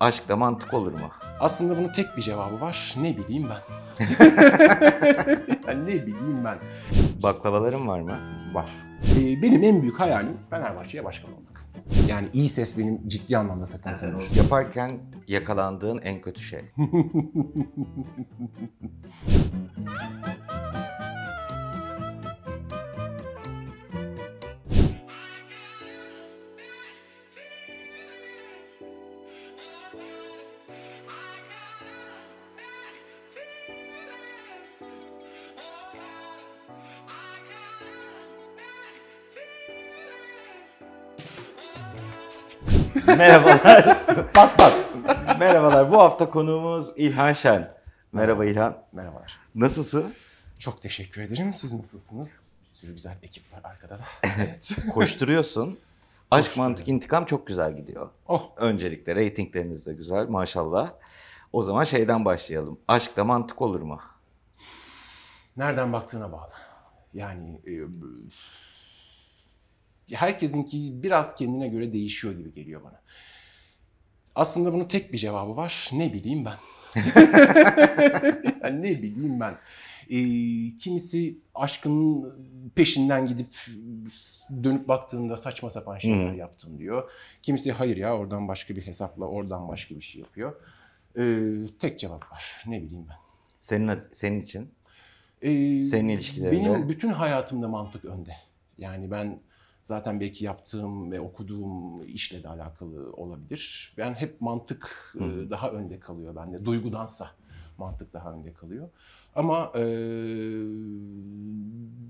Aşkla mantık olur mu? Aslında bunun tek bir cevabı var. Ne bileyim ben. yani ne bileyim ben. Baklavalarım var mı? Var. Ee, benim en büyük hayalim Fenerbahçe'ye başkan olmak. Yani iyi ses benim ciddi anlamda takıntımdır. Yaparken yakalandığın en kötü şey. Merhabalar. bak bak. Merhabalar. Bu hafta konuğumuz İlhan Şen. Merhaba İlhan. Merhabalar. Nasılsın? Çok teşekkür ederim. Siz nasılsınız? Bir sürü güzel ekip var arkada da. Evet. Koşturuyorsun. Aşk Mantık intikam çok güzel gidiyor. Oh. Öncelikle reytingleriniz de güzel maşallah. O zaman şeyden başlayalım. Aşkta mantık olur mu? Nereden baktığına bağlı. Yani e, herkesinki biraz kendine göre değişiyor gibi geliyor bana. Aslında bunun tek bir cevabı var. Ne bileyim ben. yani ne bileyim ben. E, kimisi aşkının peşinden gidip dönüp baktığında saçma sapan şeyler hmm. yaptım diyor. Kimisi hayır ya oradan başka bir hesapla oradan başka bir şey yapıyor. E, tek cevap var. Ne bileyim ben. Senin senin için? E, senin ilişkilerinde? Benim bütün hayatımda mantık önde. Yani ben zaten belki yaptığım ve okuduğum işle de alakalı olabilir. Ben hep mantık e, Hı. daha önde kalıyor bende. Duygudansa mantık daha önde kalıyor. Ama e,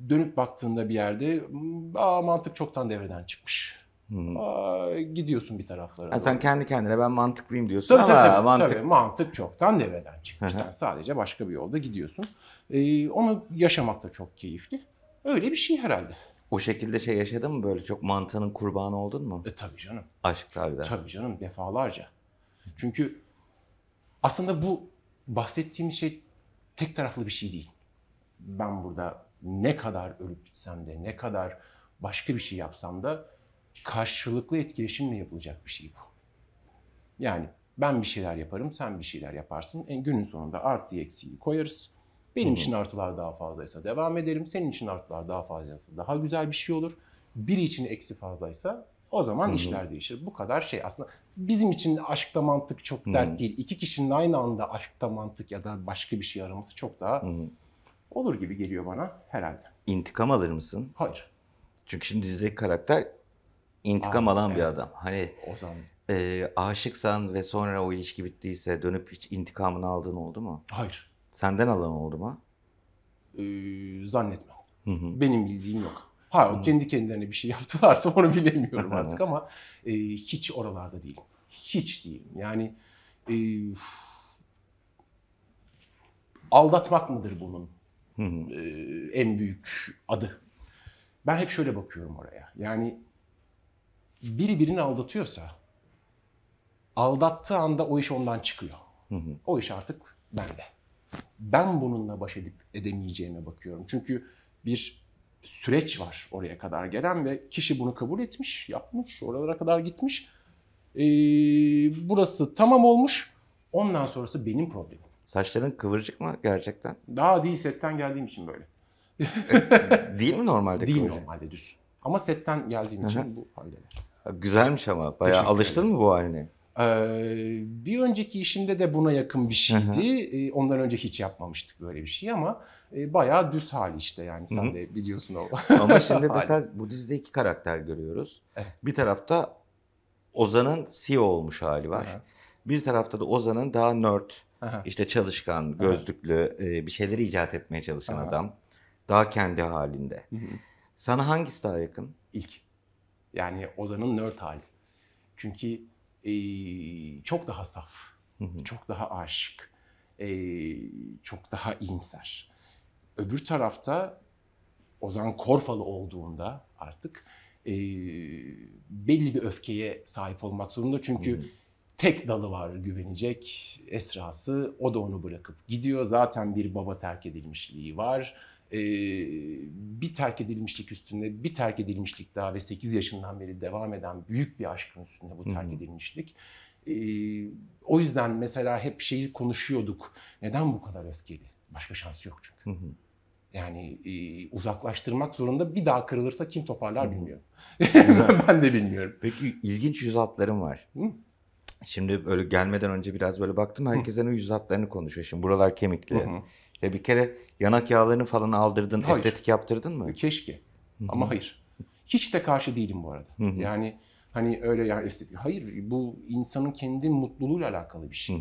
dönüp baktığında bir yerde hmm, Aa, mantık çoktan devreden çıkmış. Hmm. Aa, gidiyorsun bir taraflara. Ha, sen kendi kendine ben mantıklıyım diyorsun tabii, ama tabii, tabii, mantık... Tabii, mantık çoktan devreden çıkmış. sen sadece başka bir yolda gidiyorsun. Ee, onu yaşamak da çok keyifli. Öyle bir şey herhalde. O şekilde şey yaşadın mı böyle çok mantığının kurbanı oldun mu? E tabii canım. Aşklarda. Tabii canım defalarca. Çünkü aslında bu bahsettiğim şey tek taraflı bir şey değil. Ben burada ne kadar ölüp gitsem de ne kadar başka bir şey yapsam da karşılıklı etkileşimle yapılacak bir şey bu. Yani ben bir şeyler yaparım, sen bir şeyler yaparsın. En günün sonunda artı eksiği koyarız. Benim için artılar daha fazlaysa devam ederim. Senin için artılar daha fazlaysa daha güzel bir şey olur. Biri için eksi fazlaysa o zaman Hı-hı. işler değişir. Bu kadar şey aslında bizim için aşkta mantık çok Hı-hı. dert değil. İki kişinin aynı anda aşkta mantık ya da başka bir şey araması çok daha Hı-hı. olur gibi geliyor bana herhalde. İntikam alır mısın? Hayır. Çünkü şimdi dizideki karakter intikam Aa, alan evet. bir adam. Hani Ozan e, aşıksan ve sonra o ilişki bittiyse dönüp hiç intikamını aldığın oldu mu? Hayır. Senden alan oldu mu? Ee, zannetmem. Hı hı. Benim bildiğim yok. Ha hı. kendi kendilerine bir şey yaptılarsa onu bilemiyorum artık ama e, hiç oralarda değilim. Hiç değilim. Yani e, aldatmak mıdır bunun E, en büyük adı? Ben hep şöyle bakıyorum oraya. Yani biri birini aldatıyorsa aldattığı anda o iş ondan çıkıyor. Hı hı. O iş artık bende ben bununla baş edip edemeyeceğime bakıyorum. Çünkü bir süreç var oraya kadar gelen ve kişi bunu kabul etmiş, yapmış, oralara kadar gitmiş. Ee, burası tamam olmuş. Ondan sonrası benim problemim. Saçların kıvırcık mı gerçekten? Daha değil setten geldiğim için böyle. E, değil mi normalde Değil kıvırcık? normalde düz. Ama setten geldiğim için bu haldeler. Güzelmiş ama. Bayağı alıştın mı bu haline? bir önceki işimde de buna yakın bir şeydi. Hı hı. Ondan önce hiç yapmamıştık böyle bir şey ama bayağı düz hali işte yani sen hı hı. de biliyorsun o. Ama şimdi mesela bu dizide iki karakter görüyoruz. Evet. Bir tarafta Ozan'ın CEO olmuş hali var. Hı hı. Bir tarafta da Ozan'ın daha nerd, hı hı. işte çalışkan, gözlüklü, bir şeyleri icat etmeye çalışan hı hı. adam. Daha kendi halinde. Hı hı. Sana hangisi daha yakın? İlk. Yani Ozan'ın nerd hali. Çünkü e, çok daha saf, hı hı. çok daha aşık, e, çok daha iyimser. Öbür tarafta Ozan Korfalı olduğunda artık e, belli bir öfkeye sahip olmak zorunda. Çünkü hmm. tek dalı var güvenecek esrası. O da onu bırakıp gidiyor. Zaten bir baba terk edilmişliği var e, bir terk edilmişlik üstünde bir terk edilmişlik daha ve 8 yaşından beri devam eden büyük bir aşkın üstünde bu terk edilmişlik. E, o yüzden mesela hep şeyi konuşuyorduk. Neden bu kadar öfkeli? Başka şansı yok çünkü. Hı Yani e, uzaklaştırmak zorunda bir daha kırılırsa kim toparlar bilmiyorum. ben de bilmiyorum. Peki ilginç yüz hatlarım var. Hı? Şimdi böyle gelmeden önce biraz böyle baktım herkesin hani o yüz hatlarını konuşuyor. Şimdi buralar kemikli. Hı Ya bir kere yanak yağlarını falan aldırdın, hayır. estetik yaptırdın mı? Keşke. Hı-hı. Ama hayır. Hiç de karşı değilim bu arada. Hı-hı. Yani hani öyle yani estetik. Hayır bu insanın kendi mutluluğuyla alakalı bir şey.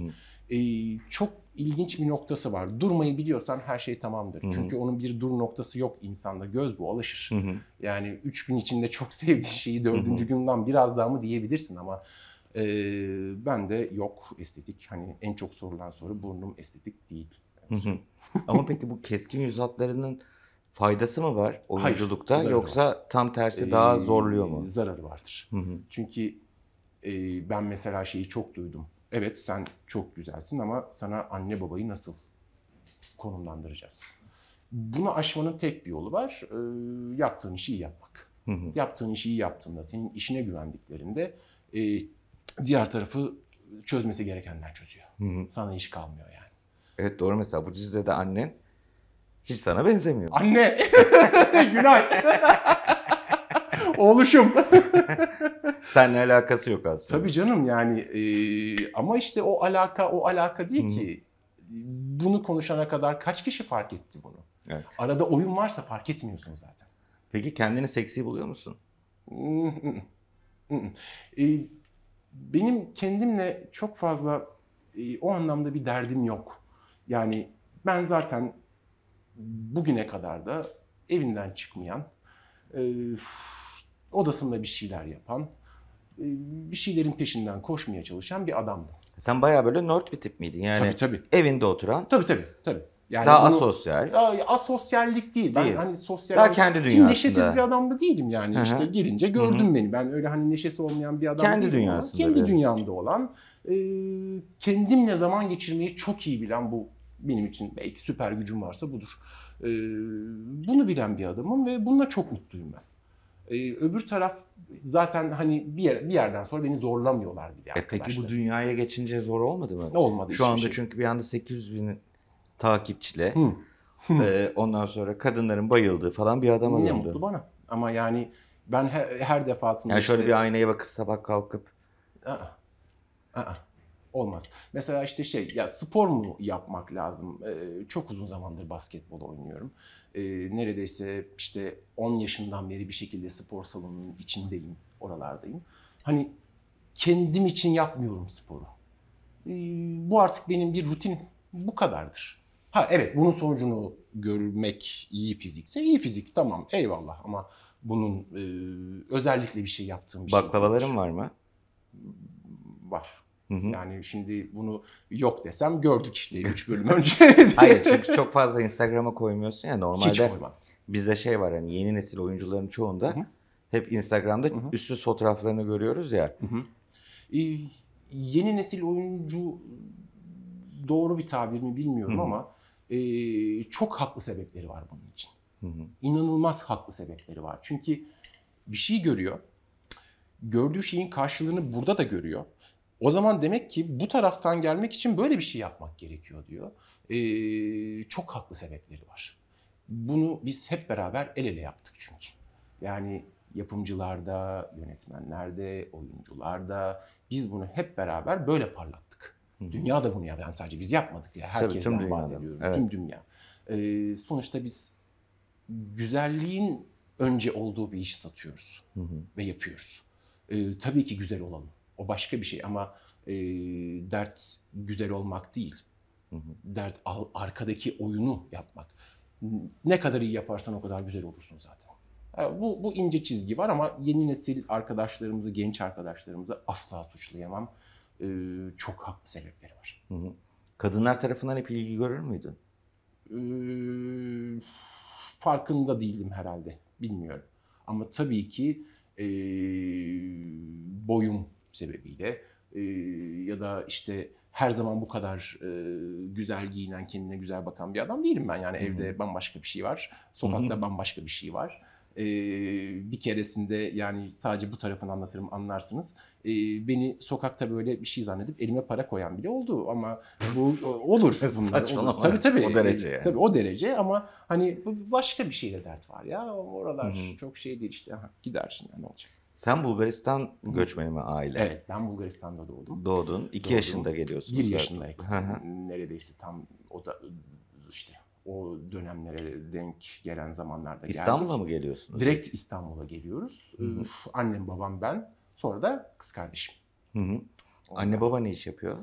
Ee, çok ilginç bir noktası var. Durmayı biliyorsan her şey tamamdır. Hı-hı. Çünkü onun bir dur noktası yok insanda. Göz bu alışır. Hı-hı. Yani üç gün içinde çok sevdiği şeyi dördüncü Hı-hı. günden biraz daha mı diyebilirsin ama e, ben de yok estetik. Hani en çok sorulan soru burnum estetik değil. Ama peki bu keskin yüz hatlarının faydası mı var oyunculukta Hayır, yoksa var. tam tersi daha ee, zorluyor mu? Zararı vardır. Hı hı. Çünkü e, ben mesela şeyi çok duydum. Evet sen çok güzelsin ama sana anne babayı nasıl konumlandıracağız? Bunu aşmanın tek bir yolu var. E, yaptığın işi iyi yapmak. Hı hı. Yaptığın işi iyi yaptığında, senin işine güvendiklerinde e, diğer tarafı çözmesi gerekenler çözüyor. Hı hı. Sana iş kalmıyor yani. Evet doğru mesela bu dizide de annen hiç sana benzemiyor. Anne! Günay! Oğluşum. Seninle alakası yok aslında. Tabii canım yani e, ama işte o alaka o alaka değil Hı. ki. Bunu konuşana kadar kaç kişi fark etti bunu? Evet. Arada oyun varsa fark etmiyorsun zaten. Peki kendini seksi buluyor musun? E, benim kendimle çok fazla e, o anlamda bir derdim yok. Yani ben zaten bugüne kadar da evinden çıkmayan, e, odasında bir şeyler yapan, e, bir şeylerin peşinden koşmaya çalışan bir adamdım. Sen bayağı böyle nord bir tip miydin yani? Tabii tabii. Evinde oturan. Tabii tabii. tabii. Yani daha bunu, asosyal. Asosyallik değil. değil. Ben hani sosyal daha kendi dünyasında. neşesiz bir adam da değilim yani. Hı-hı. işte girince gördün Hı-hı. beni. Ben öyle hani neşesi olmayan bir adam kendi değilim. Kendi dünyasında. Ama. Kendi dünyamda olan, e, kendimle zaman geçirmeyi çok iyi bilen bu benim için belki süper gücüm varsa budur. E, bunu bilen bir adamım ve bununla çok mutluyum ben. Ee, öbür taraf zaten hani bir yer, bir yerden sonra beni zorlamıyorlar bile. E peki bu dünyaya geçince zor olmadı mı? Olmadı. Şu anda şey. çünkü bir anda 800 bin takipçiyle. Hı. ee, ondan sonra kadınların bayıldığı falan bir adam alındı. Ne mutlu bana. Ama yani ben her, her defasında... Yani şöyle işte... bir aynaya bakıp sabah kalkıp... Aa, aa, olmaz. Mesela işte şey, ya spor mu yapmak lazım? Ee, çok uzun zamandır basketbol oynuyorum. Ee, neredeyse işte 10 yaşından beri bir şekilde spor salonunun içindeyim, oralardayım. Hani kendim için yapmıyorum sporu. Ee, bu artık benim bir rutin, bu kadardır. Ha evet bunun sonucunu görmek iyi fizikse iyi fizik tamam eyvallah ama bunun e, özellikle bir şey yaptığım bir şey Baklavaların şey var mı? Var. Yani şimdi bunu yok desem gördük işte 3 bölüm önce. Hayır çünkü çok fazla Instagram'a koymuyorsun ya normalde. Hiç koymam. Bizde şey var hani yeni nesil oyuncuların çoğunda hı hı. hep Instagram'da hı hı. üstsüz fotoğraflarını görüyoruz ya. Ee, yeni nesil oyuncu doğru bir tabir mi bilmiyorum Hı-hı. ama e, çok haklı sebepleri var bunun için. Hı hı. İnanılmaz haklı sebepleri var. Çünkü bir şey görüyor. Gördüğü şeyin karşılığını burada da görüyor. O zaman demek ki bu taraftan gelmek için böyle bir şey yapmak gerekiyor diyor. Ee, çok haklı sebepleri var. Bunu biz hep beraber el ele yaptık çünkü. Yani yapımcılarda, yönetmenlerde, oyuncularda biz bunu hep beraber böyle parlattık. Dünya da bunu yapıyor. Yani sadece biz yapmadık. Ya. Herkesten Tabii, tüm bahsediyorum. Evet. Tüm dünya. Ee, sonuçta biz güzelliğin önce olduğu bir iş satıyoruz hı hı. ve yapıyoruz. Ee, tabii ki güzel olalım. O başka bir şey ama e, dert güzel olmak değil. Hı hı. Dert al, arkadaki oyunu yapmak. Ne kadar iyi yaparsan o kadar güzel olursun zaten. Yani bu, bu ince çizgi var ama yeni nesil arkadaşlarımızı, genç arkadaşlarımızı asla suçlayamam e, çok haklı sebepleri var. Hı hı. Kadınlar tarafından hep ilgi görür müydün? E, farkında değildim herhalde. Bilmiyorum. Ama tabii ki e, boyum sebebiyle e, ya da işte her zaman bu kadar e, güzel giyinen, kendine güzel bakan bir adam değilim ben. Yani Hı-hı. evde bambaşka bir şey var. Sokakta Hı-hı. bambaşka bir şey var e, bir keresinde yani sadece bu tarafını anlatırım anlarsınız. E, beni sokakta böyle bir şey zannedip elime para koyan bile oldu ama bu olur bunlar. olur. Tabii tabii. O derece yani. Tabii o derece ama hani başka bir şeyle dert var ya. Oralar Hı-hı. çok şey değil işte. Ha, gidersin yani olacak. Sen Bulgaristan göçmeni mi aile? Evet ben Bulgaristan'da doğdum. Doğdun. 2 yaşında geliyorsun. bir yaşındayken. Neredeyse tam o da işte o dönemlere denk gelen zamanlarda geldik. İstanbul'a mı geliyorsunuz? Direkt İstanbul'a geliyoruz. Hı hı. Annem, babam, ben. Sonra da kız kardeşim. Hı hı. Anne baba ne iş yapıyor?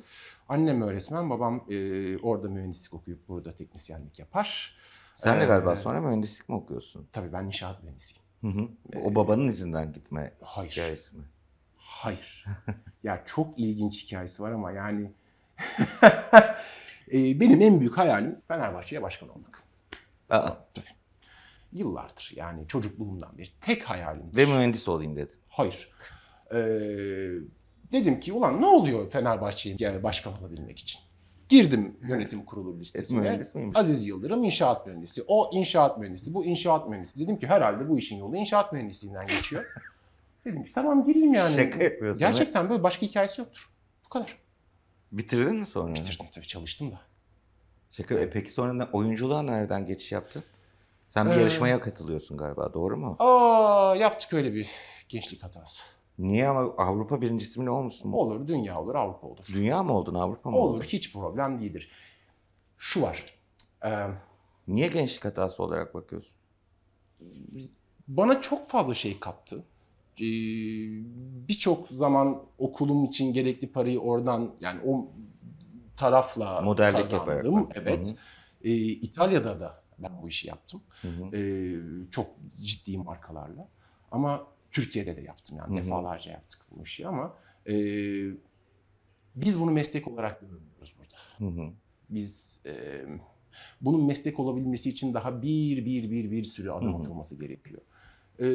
Annem öğretmen, babam e, orada mühendislik okuyup burada teknisyenlik yapar. Sen ee, de galiba ee, sonra mühendislik mi okuyorsun? Tabii ben inşaat mühendisiyim. Hı hı. Ee, o babanın ee, izinden gitme hayır. hikayesi mi? Hayır. ya çok ilginç hikayesi var ama yani Ee, benim en büyük hayalim Fenerbahçe'ye başkan olmak. Aa. Tabii. Yıllardır yani çocukluğumdan beri tek hayalim. Ve mühendis olayım dedin. Hayır. Ee, dedim ki ulan ne oluyor Fenerbahçe'ye başkan olabilmek için? Girdim yönetim kurulu listesine. E, Aziz Yıldırım inşaat mühendisi. O inşaat mühendisi, bu inşaat mühendisi. Dedim ki herhalde bu işin yolu inşaat mühendisliğinden geçiyor. dedim ki tamam gireyim yani. Şaka yapıyorsun. Gerçekten he? böyle başka hikayesi yoktur. Bu kadar. Bitirdin mi sonra? Bitirdim tabii çalıştım da. Şaka. E peki sonra ne- oyunculuğa nereden geçiş yaptın? Sen bir Ee, yarışmaya katılıyorsun galiba doğru mu? Aa yaptık öyle bir gençlik hatası. Niye ama Avrupa birincisi mi ne olmuşsun? Olur dünya olur Avrupa olur. Dünya mı oldun Avrupa mı Olur oldun? hiç problem değildir. Şu var. Ee, Niye gençlik hatası olarak bakıyorsun? bana çok fazla şey kattı. Ee, birçok zaman okulum için gerekli parayı oradan yani o tarafla Modellik kazandım. Evet. Hı hı. Ee, İtalya'da da ben bu işi yaptım. Hı ee, çok ciddi markalarla. Ama Türkiye'de de yaptım yani hı hı. defalarca yaptık bu işi ama e, biz bunu meslek olarak görmüyoruz burada. Hı hı. Biz e, bunun meslek olabilmesi için daha bir bir bir bir sürü adım hı hı. atılması gerekiyor. E,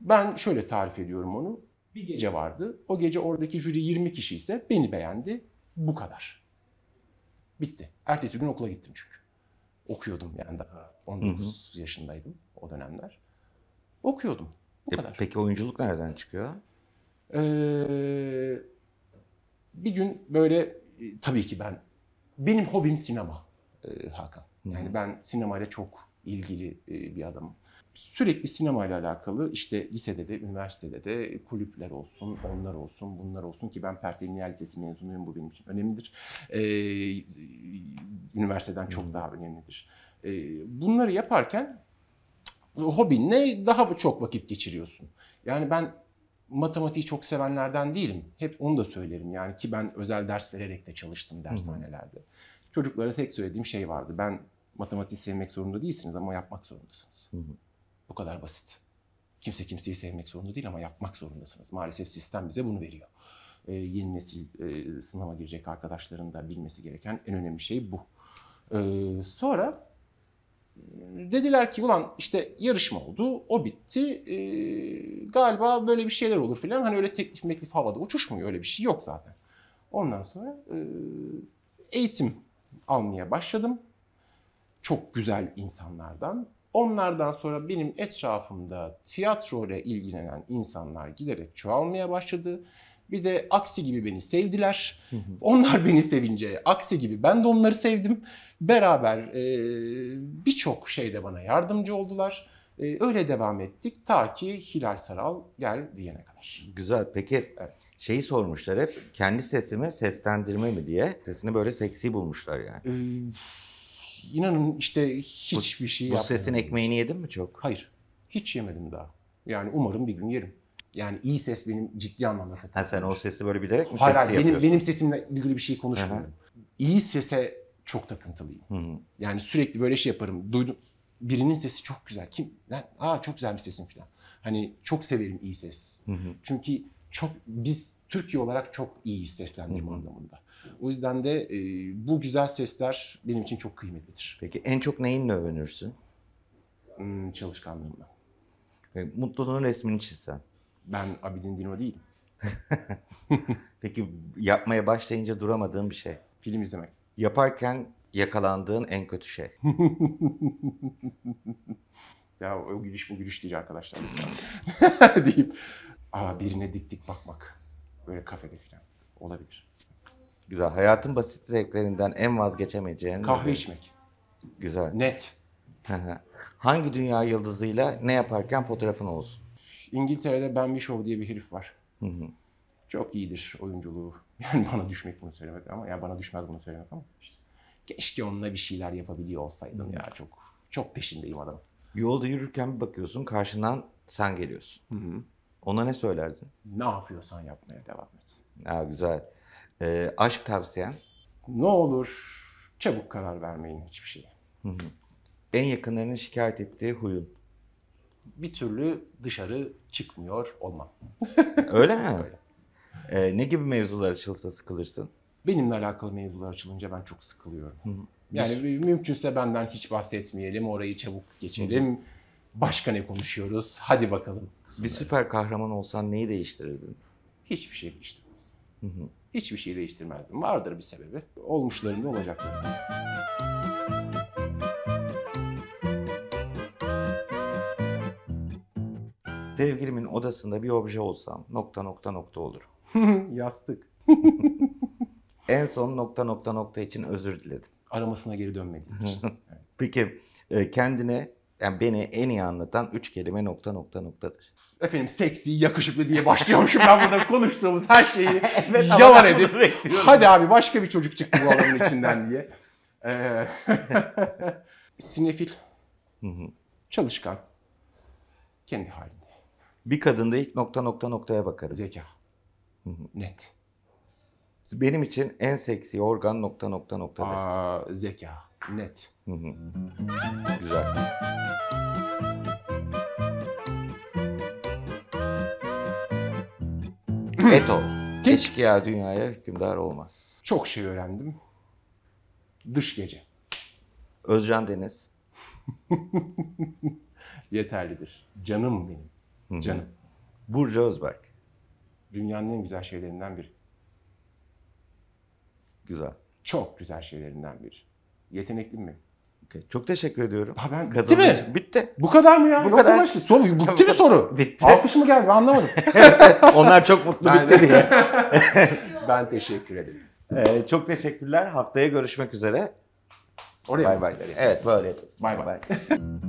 ben şöyle tarif ediyorum onu. Bir gece vardı. O gece oradaki jüri 20 kişi ise beni beğendi. Bu kadar. Bitti. Ertesi gün okula gittim çünkü. Okuyordum yani daha 19 hı hı. yaşındaydım o dönemler. Okuyordum. Bu e, kadar. Peki oyunculuk nereden çıkıyor? Ee, bir gün böyle e, tabii ki ben benim hobim sinema e, Hakan. Yani hı hı. ben sinemayla çok ilgili e, bir adamım sürekli sinema ile alakalı işte lisede de, üniversitede de kulüpler olsun, onlar olsun, bunlar olsun ki ben Pertevniyel Lisesi mezunuyum bu benim için önemlidir. Ee, üniversiteden çok daha önemlidir. Ee, bunları yaparken hobinle daha çok vakit geçiriyorsun. Yani ben matematiği çok sevenlerden değilim. Hep onu da söylerim yani ki ben özel ders vererek de çalıştım dershanelerde. Çocuklara tek söylediğim şey vardı. Ben matematiği sevmek zorunda değilsiniz ama yapmak zorundasınız. Hı hı. Bu kadar basit. Kimse kimseyi sevmek zorunda değil ama yapmak zorundasınız. Maalesef sistem bize bunu veriyor. Ee, yeni nesil e, sınava girecek arkadaşların da bilmesi gereken en önemli şey bu. Ee, sonra e, dediler ki ulan işte yarışma oldu, o bitti. Ee, galiba böyle bir şeyler olur filan. Hani öyle teklif meklif havada uçuşmuyor öyle bir şey yok zaten. Ondan sonra e, eğitim almaya başladım. Çok güzel insanlardan Onlardan sonra benim etrafımda tiyatro ile ilgilenen insanlar giderek çoğalmaya başladı. Bir de aksi gibi beni sevdiler. Onlar beni sevince aksi gibi ben de onları sevdim. Beraber e, birçok şeyde bana yardımcı oldular. E, öyle devam ettik ta ki Hilal Saral gel diyene kadar. Güzel. Peki evet. şeyi sormuşlar hep kendi sesimi seslendirme mi diye. Sesini böyle seksi bulmuşlar yani. Ee, inanın işte hiçbir şey bu, şey yapmadım. Bu sesin ekmeğini yedin mi çok? Hayır. Hiç yemedim daha. Yani umarım bir gün yerim. Yani iyi ses benim ciddi anlamda takılıyor. Ha, sen o sesi böyle bilerek mi hayır, seksi hayır, benim, benim sesimle ilgili bir şey konuşmuyorum. İyi sese çok takıntılıyım. Hı-hı. Yani sürekli böyle şey yaparım. Duydum. Birinin sesi çok güzel. Kim? Lan, aa çok güzel bir sesin falan. Hani çok severim iyi ses. Hı-hı. Çünkü çok biz Türkiye olarak çok iyi seslendirme Hı-hı. anlamında. O yüzden de e, bu güzel sesler benim için çok kıymetlidir. Peki en çok neyinle övünürsün? Hmm, çalışkanlığımla. mutluluğun resmini çizsen. Ben Abidin Dino değilim. Peki yapmaya başlayınca duramadığın bir şey? Film izlemek. Yaparken yakalandığın en kötü şey? ya o gülüş bu gülüş değil arkadaşlar. deyip aa birine dik dik bakmak. Böyle kafede filan olabilir. Güzel. Hayatın basit zevklerinden en vazgeçemeyeceğin... Kahve nedir? içmek. Güzel. Net. Hangi dünya yıldızıyla ne yaparken fotoğrafın olsun? İngiltere'de Ben Whishaw diye bir herif var. Hı hı. Çok iyidir oyunculuğu. Yani bana düşmek bunu söylemek ama yani bana düşmez bunu söylemek ama işte. Keşke onunla bir şeyler yapabiliyor olsaydım ya çok çok peşindeyim adam. Yolda yürürken bir bakıyorsun karşından sen geliyorsun. Hı hı. Ona ne söylerdin? Ne yapıyorsan yapmaya devam et. Ya güzel. E, aşk tavsiyen? Ne olur çabuk karar vermeyin hiçbir şeye. En yakınlarının şikayet ettiği huyun? Bir türlü dışarı çıkmıyor olmam. Öyle mi? Öyle. E, ne gibi mevzular açılsa sıkılırsın? Benimle alakalı mevzular açılınca ben çok sıkılıyorum. Yani Biz... mümkünse benden hiç bahsetmeyelim, orayı çabuk geçelim. Başka ne konuşuyoruz? Hadi bakalım. Kısımları. Bir süper kahraman olsan neyi değiştirirdin? Hiçbir şey değiştirmez. Hı hı. Hiçbir şey değiştirmezdim. Vardır bir sebebi. Olmuşlarında olacaklar. Sevgilimin odasında bir obje olsam nokta nokta nokta olur. Yastık. en son nokta nokta nokta için özür diledim. Aramasına geri dönmelidir. Peki e, kendine yani beni en iyi anlatan üç kelime nokta nokta noktadır. Efendim seksi, yakışıklı diye başlıyormuşum ben burada konuştuğumuz her şeyi evet, yalan edip hadi abi başka bir çocuk çıktı bu adamın içinden diye. Ee, sinefil, çalışkan, kendi halinde. Bir kadında ilk nokta nokta noktaya bakarız. Zeka, net. Benim için en seksi organ nokta nokta noktadır. Aa, zeka net. Hı hı. Güzel. Eto. Keşke ya dünyaya hükümdar olmaz. Çok şey öğrendim. Dış gece. Özcan Deniz. Yeterlidir. Canım benim. Canım. Burcu Özberk. Dünyanın en güzel şeylerinden biri. Güzel. Çok güzel şeylerinden biri. Yetenekli mi? Çok teşekkür ediyorum. Ha ben Bitti mi? Için. Bitti. Bu kadar mı ya? Bu Yok kadar. Başka. Son, bitti mi soru? Bitti. Alkış mı geldi? anlamadım. onlar çok mutlu ben bitti diye. ben teşekkür ederim. Ee, çok teşekkürler. Haftaya görüşmek üzere. Oraya bay bay. Evet böyle. Bay bay.